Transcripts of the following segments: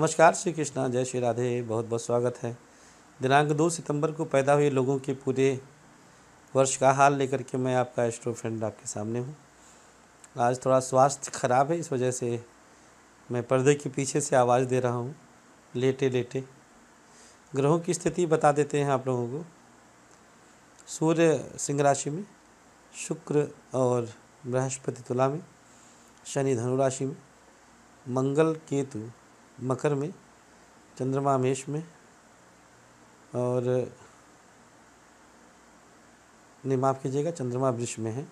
नमस्कार श्री कृष्णा जय श्री राधे बहुत बहुत स्वागत है दिनांक दो सितंबर को पैदा हुए लोगों के पूरे वर्ष का हाल लेकर के मैं आपका एस्ट्रो फ्रेंड आपके सामने हूँ आज थोड़ा स्वास्थ्य ख़राब है इस वजह से मैं पर्दे के पीछे से आवाज़ दे रहा हूँ लेटे लेटे ग्रहों की स्थिति बता देते हैं आप लोगों को सूर्य सिंह राशि में शुक्र और बृहस्पति तुला में शनि धनु राशि में मंगल केतु मकर में चंद्रमा मेष में और नहीं माफ़ कीजिएगा चंद्रमा वृक्ष में है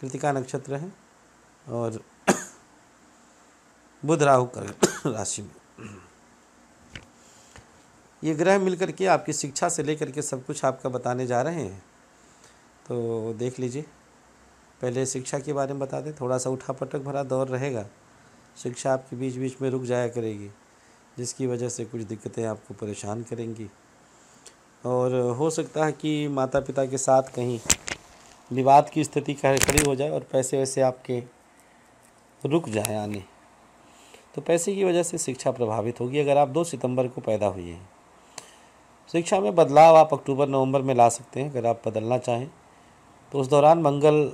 कृतिका नक्षत्र है और बुध राहु कर्क राशि में ये ग्रह मिलकर के आपकी शिक्षा से लेकर के सब कुछ आपका बताने जा रहे हैं तो देख लीजिए पहले शिक्षा के बारे में बता दें थोड़ा सा उठा पटक भरा दौर रहेगा शिक्षा आपके बीच बीच में रुक जाया करेगी जिसकी वजह से कुछ दिक्कतें आपको परेशान करेंगी और हो सकता है कि माता पिता के साथ कहीं विवाद की स्थिति खड़ी हो जाए और पैसे वैसे आपके रुक जाए आने तो पैसे की वजह से शिक्षा प्रभावित होगी अगर आप दो सितंबर को पैदा हुए हैं शिक्षा में बदलाव आप अक्टूबर नवंबर में ला सकते हैं अगर आप बदलना चाहें तो उस दौरान मंगल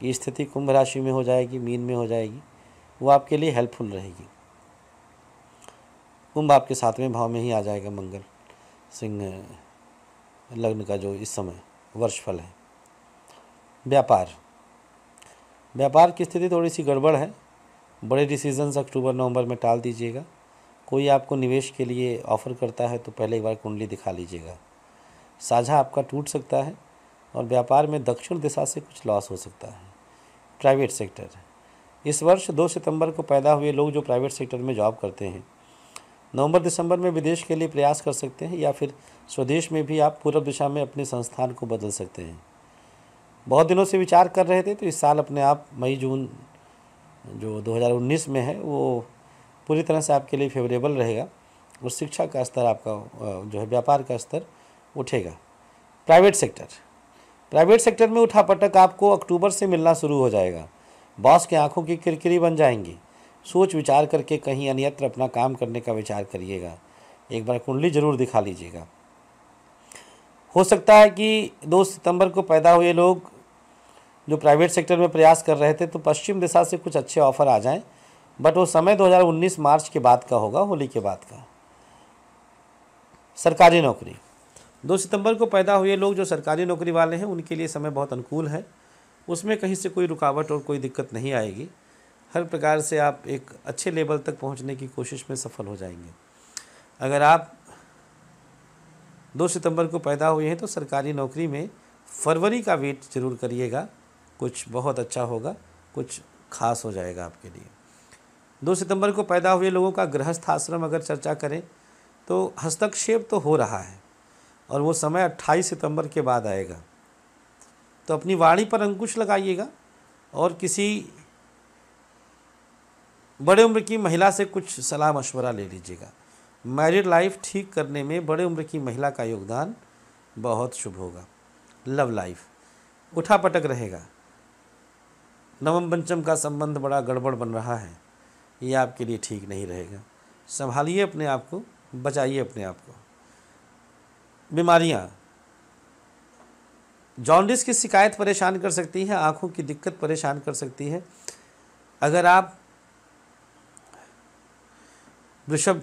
की स्थिति कुंभ राशि में हो जाएगी मीन में हो जाएगी वो आपके लिए हेल्पफुल रहेगी कुंभ आपके सातवें भाव में ही आ जाएगा मंगल सिंह लग्न का जो इस समय वर्षफल है व्यापार व्यापार की स्थिति थोड़ी सी गड़बड़ है बड़े डिसीजंस अक्टूबर नवंबर में टाल दीजिएगा कोई आपको निवेश के लिए ऑफ़र करता है तो पहले एक बार कुंडली दिखा लीजिएगा साझा आपका टूट सकता है और व्यापार में दक्षिण दिशा से कुछ लॉस हो सकता है प्राइवेट सेक्टर इस वर्ष दो सितंबर को पैदा हुए लोग जो प्राइवेट सेक्टर में जॉब करते हैं नवंबर दिसंबर में विदेश के लिए प्रयास कर सकते हैं या फिर स्वदेश में भी आप पूर्व दिशा में अपने संस्थान को बदल सकते हैं बहुत दिनों से विचार कर रहे थे तो इस साल अपने आप मई जून जो 2019 में है वो पूरी तरह से आपके लिए फेवरेबल रहेगा और शिक्षा का स्तर आपका जो है व्यापार का स्तर उठेगा प्राइवेट सेक्टर प्राइवेट सेक्टर में उठापटक आपको अक्टूबर से मिलना शुरू हो जाएगा बॉस के आंखों की किरकिरी बन जाएंगी सोच विचार करके कहीं अन्यत्र अपना काम करने का विचार करिएगा एक बार कुंडली जरूर दिखा लीजिएगा हो सकता है कि दो सितंबर को पैदा हुए लोग जो प्राइवेट सेक्टर में प्रयास कर रहे थे तो पश्चिम दिशा से कुछ अच्छे ऑफर आ जाएं बट वो समय 2019 मार्च के बाद का होगा होली के बाद का सरकारी नौकरी दो सितंबर को पैदा हुए लोग जो सरकारी नौकरी वाले हैं उनके लिए समय बहुत अनुकूल है उसमें कहीं से कोई रुकावट और कोई दिक्कत नहीं आएगी हर प्रकार से आप एक अच्छे लेवल तक पहुंचने की कोशिश में सफल हो जाएंगे अगर आप दो सितंबर को पैदा हुए हैं तो सरकारी नौकरी में फरवरी का वेट जरूर करिएगा कुछ बहुत अच्छा होगा कुछ खास हो जाएगा आपके लिए दो सितंबर को पैदा हुए लोगों का गृहस्थ आश्रम अगर चर्चा करें तो हस्तक्षेप तो हो रहा है और वो समय 28 सितंबर के बाद आएगा तो अपनी वाणी पर अंकुश लगाइएगा और किसी बड़े उम्र की महिला से कुछ सलाह मशवरा ले लीजिएगा मैरिड लाइफ ठीक करने में बड़े उम्र की महिला का योगदान बहुत शुभ होगा लव लाइफ उठा पटक रहेगा नवम पंचम का संबंध बड़ा गड़बड़ बन रहा है ये आपके लिए ठीक नहीं रहेगा संभालिए अपने आप को बचाइए अपने आप को बीमारियाँ जॉन्डिस की शिकायत परेशान कर सकती है आँखों की दिक्कत परेशान कर सकती है अगर आप वृषभ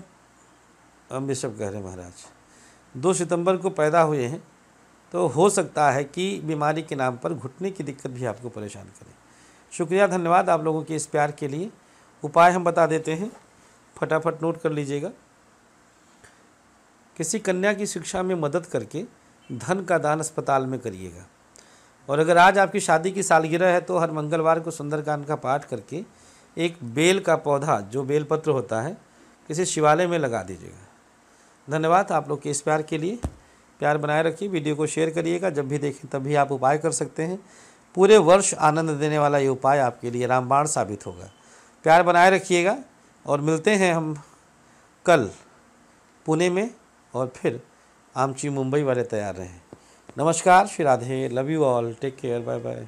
हम वृषभ कह रहे महाराज दो सितंबर को पैदा हुए हैं तो हो सकता है कि बीमारी के नाम पर घुटने की दिक्कत भी आपको परेशान करे शुक्रिया धन्यवाद आप लोगों के इस प्यार के लिए उपाय हम बता देते हैं फटाफट नोट कर लीजिएगा किसी कन्या की शिक्षा में मदद करके धन का दान अस्पताल में करिएगा और अगर आज आपकी शादी की सालगिरह है तो हर मंगलवार को सुंदरकांड का पाठ करके एक बेल का पौधा जो बेलपत्र होता है किसी शिवालय में लगा दीजिएगा धन्यवाद आप लोग के इस प्यार के लिए प्यार बनाए रखिए वीडियो को शेयर करिएगा जब भी देखें तब भी आप उपाय कर सकते हैं पूरे वर्ष आनंद देने वाला ये उपाय आपके लिए रामबाण साबित होगा प्यार बनाए रखिएगा और मिलते हैं हम कल पुणे में और फिर आमची मुंबई वाले तैयार रहें नमस्कार Shri Radhe love you all take care bye bye